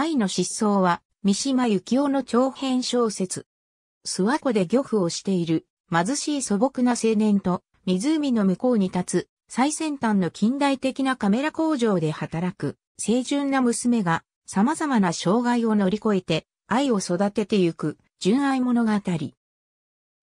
愛の失踪は、三島由紀夫の長編小説。諏訪湖で漁夫をしている、貧しい素朴な青年と、湖の向こうに立つ、最先端の近代的なカメラ工場で働く、清純な娘が、様々な障害を乗り越えて、愛を育ててゆく、純愛物語。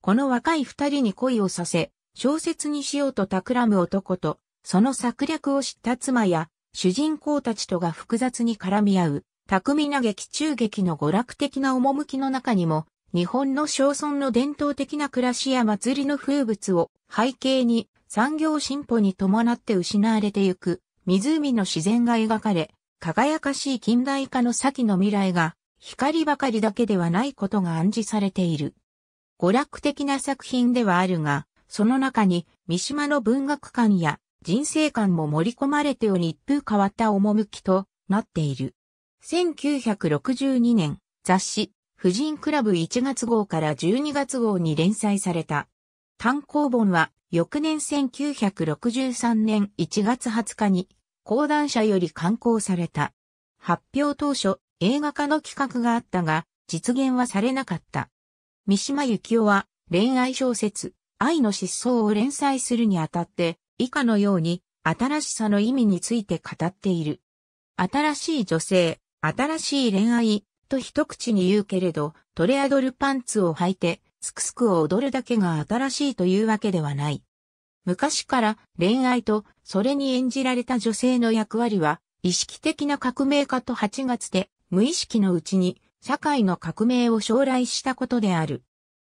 この若い二人に恋をさせ、小説にしようと企む男と、その策略を知った妻や、主人公たちとが複雑に絡み合う、巧みな劇中劇の娯楽的な趣の中にも、日本の小村の伝統的な暮らしや祭りの風物を背景に産業進歩に伴って失われてゆく湖の自然が描かれ、輝かしい近代化の先の未来が光ばかりだけではないことが暗示されている。娯楽的な作品ではあるが、その中に三島の文学観や人生観も盛り込まれており一風変わった趣となっている。1962年、雑誌、婦人クラブ1月号から12月号に連載された。単行本は、翌年1963年1月20日に、講談社より刊行された。発表当初、映画化の企画があったが、実現はされなかった。三島幸紀夫は、恋愛小説、愛の失踪を連載するにあたって、以下のように、新しさの意味について語っている。新しい女性、新しい恋愛、と一口に言うけれど、トレアドルパンツを履いて、すくすくを踊るだけが新しいというわけではない。昔から恋愛とそれに演じられた女性の役割は意識的な革命家と8月で無意識のうちに社会の革命を将来したことである。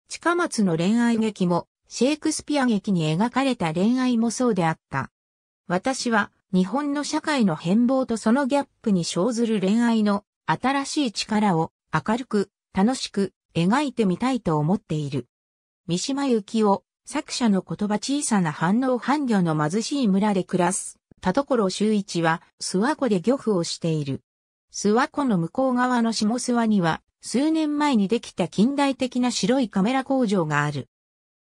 近松の恋愛劇もシェイクスピア劇に描かれた恋愛もそうであった。私は日本の社会の変貌とそのギャップに生ずる恋愛の新しい力を明るく楽しく描いてみたいと思っている。三島由紀夫、作者の言葉小さな反応伴侶の貧しい村で暮らす、田所周一は諏訪湖で漁夫をしている。諏訪湖の向こう側の下諏訪には、数年前にできた近代的な白いカメラ工場がある。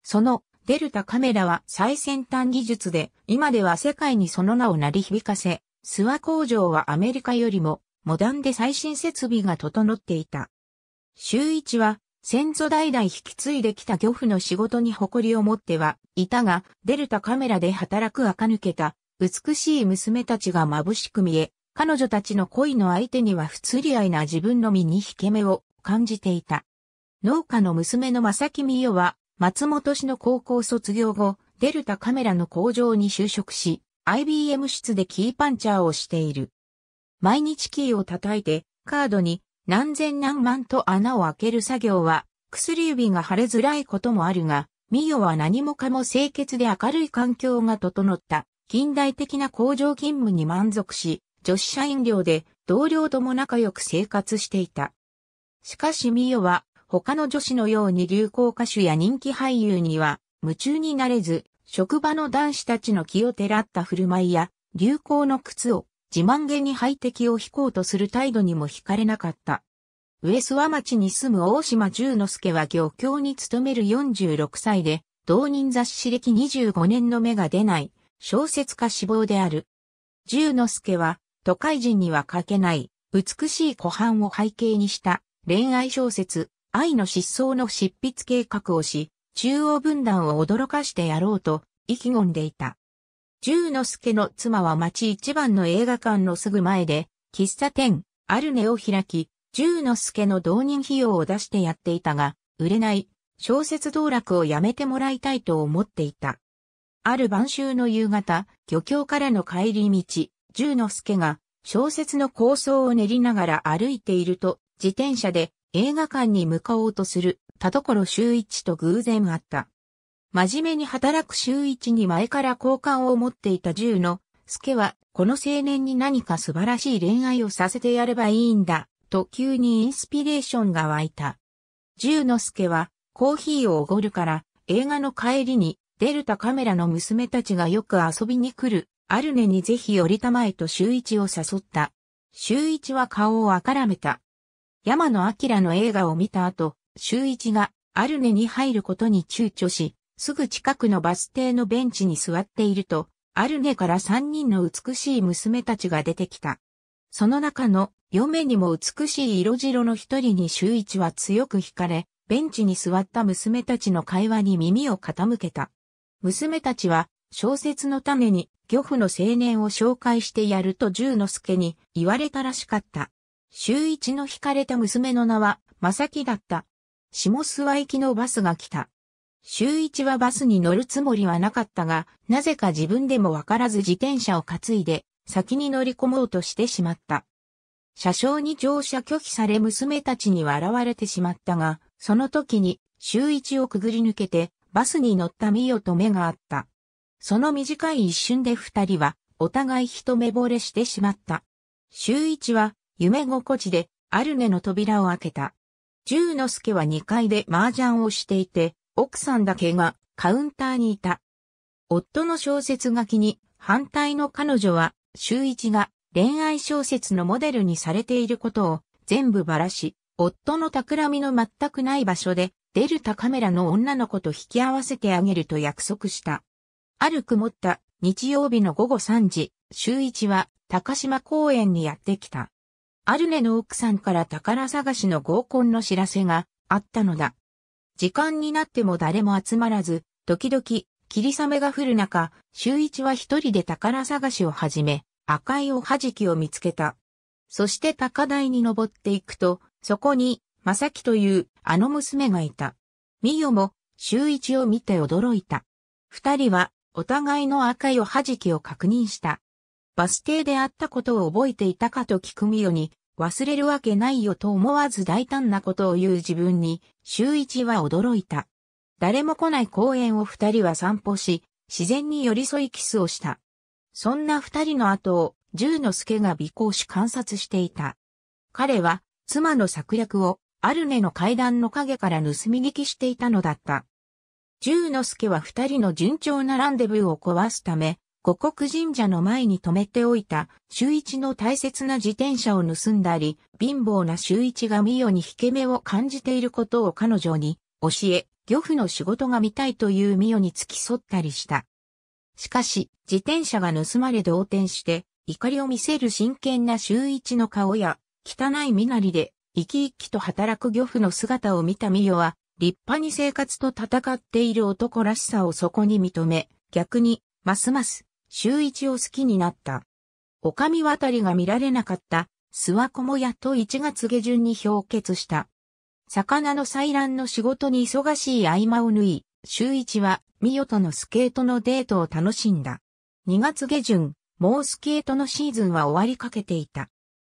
そのデルタカメラは最先端技術で、今では世界にその名を鳴り響かせ、諏訪工場はアメリカよりもモダンで最新設備が整っていた。周一は先祖代々引き継いできた漁夫の仕事に誇りを持ってはいたが、デルタカメラで働く垢抜けた美しい娘たちが眩しく見え、彼女たちの恋の相手には不釣り合いな自分の身に引け目を感じていた。農家の娘の正木美よは松本市の高校卒業後、デルタカメラの工場に就職し、IBM 室でキーパンチャーをしている。毎日キーを叩いて、カードに何千何万と穴を開ける作業は、薬指が腫れづらいこともあるが、ミヨは何もかも清潔で明るい環境が整った近代的な工場勤務に満足し、女子社員寮で同僚とも仲良く生活していた。しかしミヨは他の女子のように流行歌手や人気俳優には夢中になれず、職場の男子たちの気を照らった振る舞いや、流行の靴を自慢げに履いて気を引こうとする態度にも惹かれなかった。上諏訪町に住む大島十之助は漁協に勤める46歳で、同人雑誌歴25年の目が出ない、小説家志望である。十之助は、都会人には書けない、美しい湖畔を背景にした恋愛小説、愛の失踪の執筆計画をし、中央分断を驚かしてやろうと、意気込んでいた。十之助の妻は町一番の映画館のすぐ前で、喫茶店、アルネを開き、十之助の導入費用を出してやっていたが、売れない、小説道楽をやめてもらいたいと思っていた。ある晩秋の夕方、漁協からの帰り道、十之助が小説の構想を練りながら歩いていると、自転車で映画館に向かおうとする田所修一と偶然会った。真面目に働く修一に前から好感を持っていた銃の助は、この青年に何か素晴らしい恋愛をさせてやればいいんだ、と急にインスピレーションが湧いた。銃の助は、コーヒーをおごるから、映画の帰りに、デルタカメラの娘たちがよく遊びに来る、アルネにぜひ寄りたまえと周一を誘った。周一は顔をあからめた。山野明の映画を見た後、周一がアルネに入ることに躊躇し、すぐ近くのバス停のベンチに座っていると、アルネから三人の美しい娘たちが出てきた。その中の嫁にも美しい色白の一人に周一は強く惹かれ、ベンチに座った娘たちの会話に耳を傾けた。娘たちは小説のために漁夫の青年を紹介してやると十之助に言われたらしかった。周一の惹かれた娘の名は、正きだった。下諏訪行きのバスが来た。周一はバスに乗るつもりはなかったが、なぜか自分でもわからず自転車を担いで、先に乗り込もうとしてしまった。車掌に乗車拒否され娘たちに笑われてしまったが、その時に、周一をくぐり抜けて、バスに乗ったミオと目があった。その短い一瞬で二人は、お互い一目惚れしてしまった。周一は、夢心地で、アルネの扉を開けた。十之助は2階で麻雀をしていて、奥さんだけがカウンターにいた。夫の小説書きに反対の彼女は、周一が恋愛小説のモデルにされていることを全部ばらし、夫の企みの全くない場所で、デルタカメラの女の子と引き合わせてあげると約束した。ある曇った日曜日の午後3時、周一は高島公園にやってきた。アルネの奥さんから宝探しの合コンの知らせがあったのだ。時間になっても誰も集まらず、時々、霧雨が降る中、周一は一人で宝探しを始め、赤いおはじきを見つけた。そして高台に登っていくと、そこに、まさきというあの娘がいた。みよも、周一を見て驚いた。二人は、お互いの赤いおはじきを確認した。バス停であったことを覚えていたかと聞くみよに、忘れるわけないよと思わず大胆なことを言う自分に、周一は驚いた。誰も来ない公園を二人は散歩し、自然に寄り添いキスをした。そんな二人の後を、十之助が尾行し観察していた。彼は、妻の策略を、アルネの階段の陰から盗み聞きしていたのだった。十之助は二人の順調なランデブーを壊すため、五国神社の前に止めておいた、周一の大切な自転車を盗んだり、貧乏な周一が美代に引け目を感じていることを彼女に教え、漁夫の仕事が見たいという美代に付き添ったりした。しかし、自転車が盗まれ動転して、怒りを見せる真剣な周一の顔や、汚い身なりで、生き生きと働く漁夫の姿を見た美代は、立派に生活と戦っている男らしさをそこに認め、逆に、ますます周一を好きになった。おかみ渡りが見られなかった諏訪小もやと1月下旬に氷結した。魚の採卵の仕事に忙しい合間を縫い、周一は美代とのスケートのデートを楽しんだ。2月下旬、もうスケートのシーズンは終わりかけていた。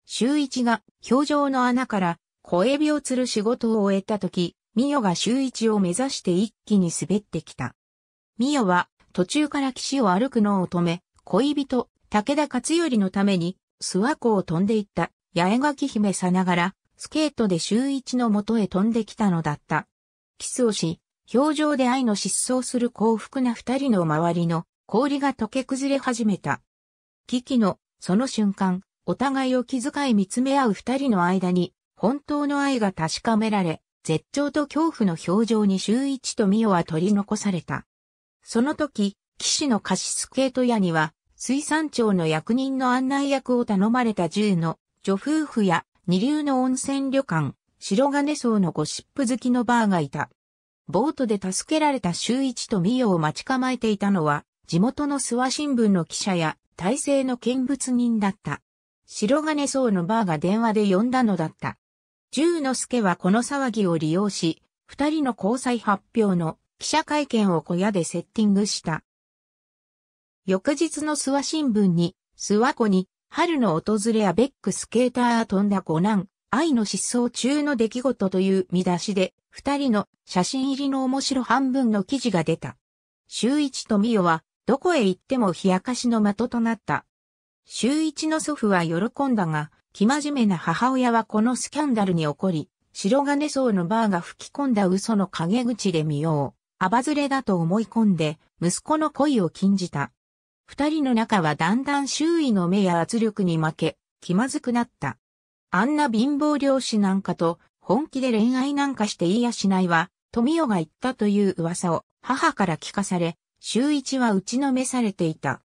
周一が表情の穴から小エビを釣る仕事を終えた時、ミヨが周一を目指して一気に滑ってきた。ミヨは途中から岸を歩くのを止め、恋人、武田勝頼のために、諏訪湖を飛んでいった、八重垣姫さながら、スケートで周一のもとへ飛んできたのだった。キスをし、表情で愛の失踪する幸福な二人の周りの氷が溶け崩れ始めた。危機の、その瞬間、お互いを気遣い見つめ合う二人の間に、本当の愛が確かめられ、絶頂と恐怖の表情に周一と美世は取り残された。その時、騎士の貸しケート屋には、水産庁の役人の案内役を頼まれた銃の女夫婦や二流の温泉旅館、白金荘のゴシップ好きのバーがいた。ボートで助けられた周一と美代を待ち構えていたのは、地元の諏訪新聞の記者や大勢の見物人だった。白金荘のバーが電話で呼んだのだった。十之助はこの騒ぎを利用し、二人の交際発表の記者会見を小屋でセッティングした。翌日の諏訪新聞に、諏訪湖に、春の訪れアベックスケーター飛んだ五男、愛の失踪中の出来事という見出しで、二人の写真入りの面白半分の記事が出た。周一と美代は、どこへ行っても冷やかしの的となった。周一の祖父は喜んだが、生真面目な母親はこのスキャンダルに起こり、白金層のバーが吹き込んだ嘘の陰口で見よう。アバズレだと思い込んで、息子の恋を禁じた。二人の仲はだんだん周囲の目や圧力に負け、気まずくなった。あんな貧乏漁師なんかと、本気で恋愛なんかしていいやしないわ、富代が言ったという噂を母から聞かされ、周一は打ちのめされていた。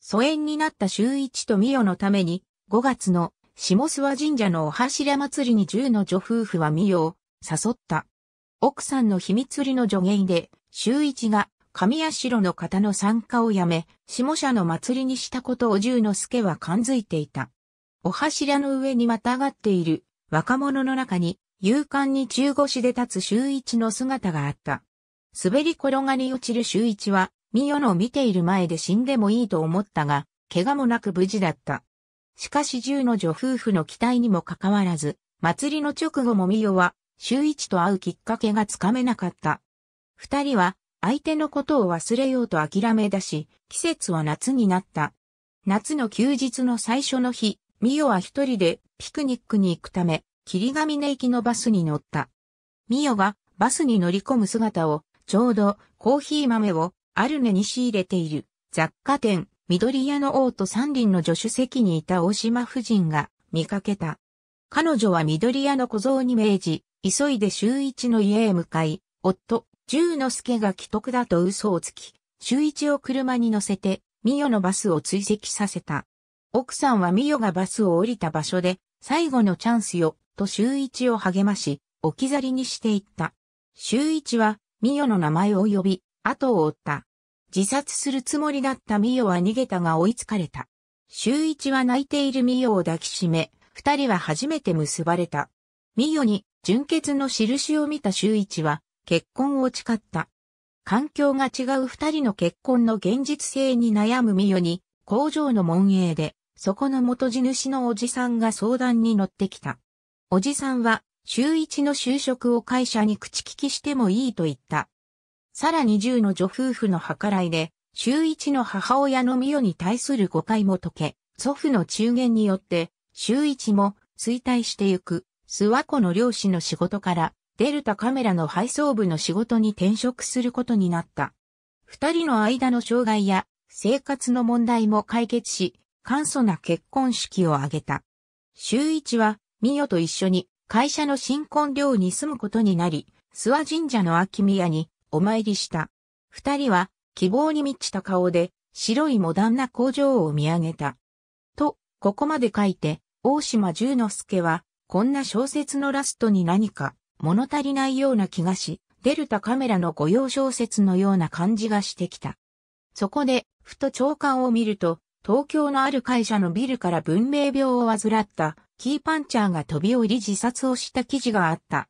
疎遠になった周一と美代のために、5月の下諏訪神社のお柱祭りに10の女夫婦は美代を誘った。奥さんの秘密裏の助言で、周一が神路の方の参加をやめ、下社の祭りにしたことを十之助は感づいていた。お柱の上にまたがっている若者の中に、勇敢に中腰で立つ周一の姿があった。滑り転がり落ちる周一は、ミ代の見ている前で死んでもいいと思ったが、怪我もなく無事だった。しかし十の女夫婦の期待にもかかわらず、祭りの直後もミ代は周一と会うきっかけがつかめなかった。二人は相手のことを忘れようと諦め出し、季節は夏になった。夏の休日の最初の日、ミヨは一人でピクニックに行くため、霧ヶ峰行きのバスに乗った。ミヨがバスに乗り込む姿を、ちょうどコーヒー豆をアルネに仕入れている雑貨店、緑屋の王と三輪の助手席にいた大島夫人が見かけた。彼女は緑屋の小僧に命じ、急いで周一の家へ向かい、夫、十之助が既得だと嘘をつき、周一を車に乗せて、美代のバスを追跡させた。奥さんは美代がバスを降りた場所で、最後のチャンスよ、と周一を励まし、置き去りにしていった。周一は、美代の名前を呼び、後を追った。自殺するつもりだった美代は逃げたが追いつかれた。周一は泣いている美代を抱きしめ、二人は初めて結ばれた。美代に純血の印を見た周一は、結婚を誓った。環境が違う二人の結婚の現実性に悩む美代に、工場の門営で、そこの元地主のおじさんが相談に乗ってきた。おじさんは、周一の就職を会社に口利きしてもいいと言った。さらに十の女夫婦の計らいで、周一の母親の美代に対する誤解も解け、祖父の中言によって、周一も衰退してゆく。諏訪湖の漁師の仕事からデルタカメラの配送部の仕事に転職することになった。二人の間の障害や生活の問題も解決し、簡素な結婚式を挙げた。周一は、美代と一緒に会社の新婚寮に住むことになり、諏訪神社の秋宮にお参りした。二人は希望に満ちた顔で白いモダンな工場を見上げた。と、ここまで書いて、大島十之助はこんな小説のラストに何か物足りないような気がし、デルタカメラの御用小説のような感じがしてきた。そこで、ふと長官を見ると、東京のある会社のビルから文明病を患ったキーパンチャーが飛び降り自殺をした記事があった。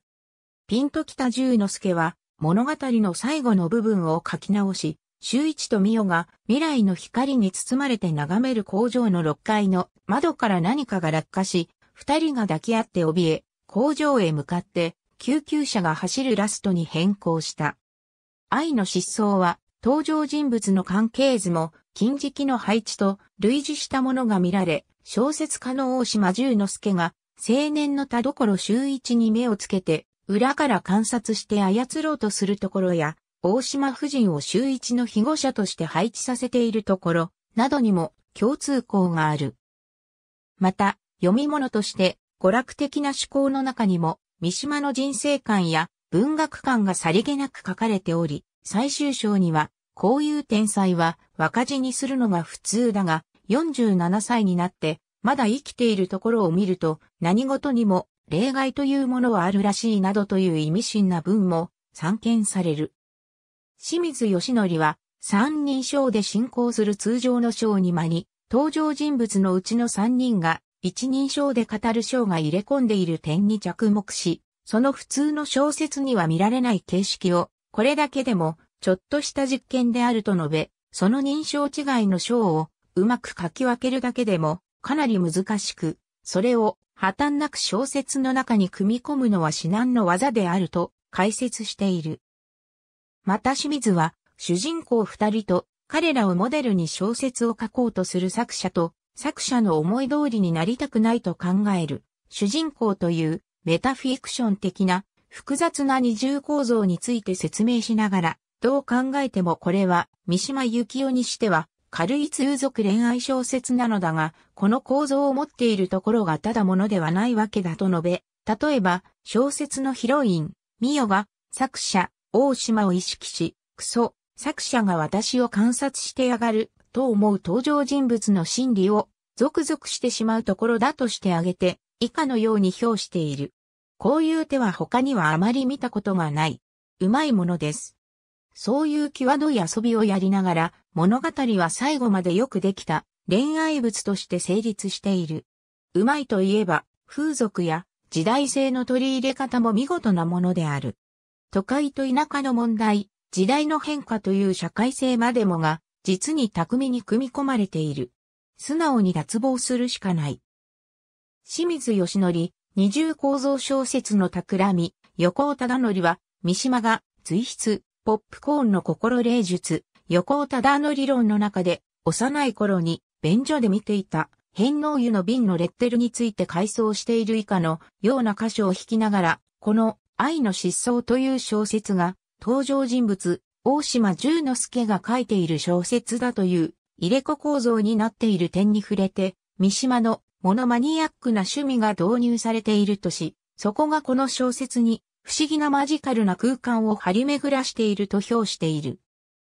ピンときた十之助は物語の最後の部分を書き直し、周一と美代が未来の光に包まれて眺める工場の6階の窓から何かが落下し、二人が抱き合って怯え、工場へ向かって、救急車が走るラストに変更した。愛の失踪は、登場人物の関係図も、金色の配置と類似したものが見られ、小説家の大島十之助が、青年の田所周一に目をつけて、裏から観察して操ろうとするところや、大島夫人を周一の被護者として配置させているところ、などにも共通項がある。また、読み物として娯楽的な趣向の中にも、三島の人生観や文学観がさりげなく書かれており、最終章には、こういう天才は若字にするのが普通だが、47歳になって、まだ生きているところを見ると、何事にも例外というものはあるらしいなどという意味深な文も散見される。清水義則は、三人称で進行する通常の章に間に、登場人物のうちの三人が一人称で語る章が入れ込んでいる点に着目し、その普通の小説には見られない形式を、これだけでも、ちょっとした実験であると述べ、その認証違いの章をうまく書き分けるだけでもかなり難しく、それを破綻なく小説の中に組み込むのは至難の技であると解説している。また清水は主人公二人と彼らをモデルに小説を書こうとする作者と作者の思い通りになりたくないと考える、主人公というメタフィクション的な複雑な二重構造について説明しながら、どう考えてもこれは三島由紀夫にしては軽い通俗恋愛小説なのだが、この構造を持っているところがただものではないわけだと述べ、例えば小説のヒロイン、ミヨが作者、大島を意識し、クソ、作者が私を観察してやがると思う登場人物の心理を、ゾクゾクしてしまうところだとして挙げて、以下のように表している。こういう手は他にはあまり見たことがない。うまいものです。そういう際どい遊びをやりながら、物語は最後までよくできた恋愛物として成立している。うまいといえば、風俗や時代性の取り入れ方も見事なものである。都会と田舎の問題、時代の変化という社会性までもが、実に巧みに組み込まれている。素直に脱帽するしかない。清水義則、二重構造小説の企み、横尾忠則は、三島が、随筆、ポップコーンの心霊術、横尾忠則論の中で、幼い頃に、便所で見ていた、変能湯の瓶のレッテルについて回想している以下のような箇所を引きながら、この愛の失踪という小説が登場人物大島十之助が書いている小説だという入れ子構造になっている点に触れて、三島のモノマニアックな趣味が導入されているとし、そこがこの小説に不思議なマジカルな空間を張り巡らしていると評している。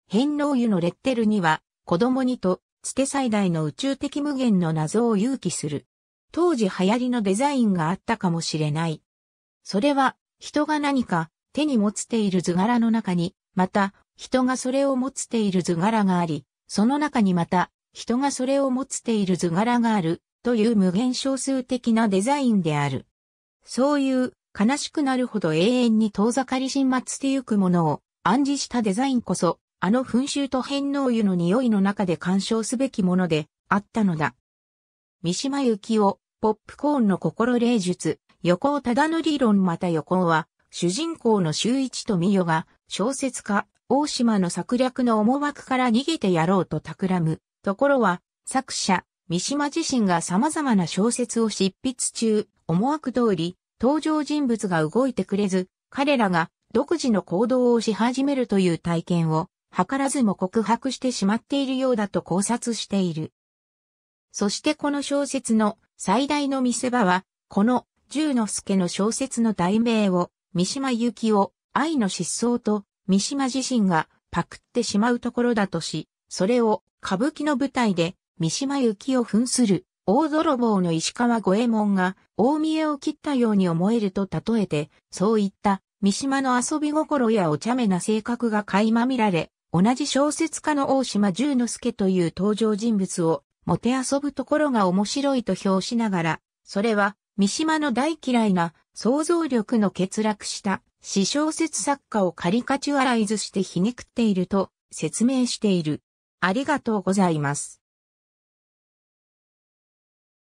変老湯のレッテルには、子供にと、つて最大の宇宙的無限の謎を勇気する。当時流行りのデザインがあったかもしれない。それは、人が何か手に持つている図柄の中に、また、人がそれを持つている図柄があり、その中にまた、人がそれを持つている図柄がある、という無限小数的なデザインである。そういう、悲しくなるほど永遠に遠ざかり新末てゆくものを暗示したデザインこそ、あの噴臭と変能油の匂いの中で鑑賞すべきものであったのだ。三島由紀夫、ポップコーンの心霊術、横尾忠則論また横尾は、主人公の周一と美代が小説家、大島の策略の思惑から逃げてやろうと企む。ところは、作者、三島自身が様々な小説を執筆中、思惑通り、登場人物が動いてくれず、彼らが独自の行動をし始めるという体験を、図らずも告白してしまっているようだと考察している。そしてこの小説の最大の見せ場は、この十之助の小説の題名を、三島由紀夫、愛の失踪と三島自身がパクってしまうところだとし、それを歌舞伎の舞台で三島由紀を扮する大泥棒の石川五右衛門が大見えを切ったように思えると例えて、そういった三島の遊び心やお茶目な性格が垣間見られ、同じ小説家の大島十之助という登場人物をもて遊ぶところが面白いと評しながら、それは三島の大嫌いな想像力の欠落した詩小説作家をカリカチュアライズして皮肉っていると説明している。ありがとうございます。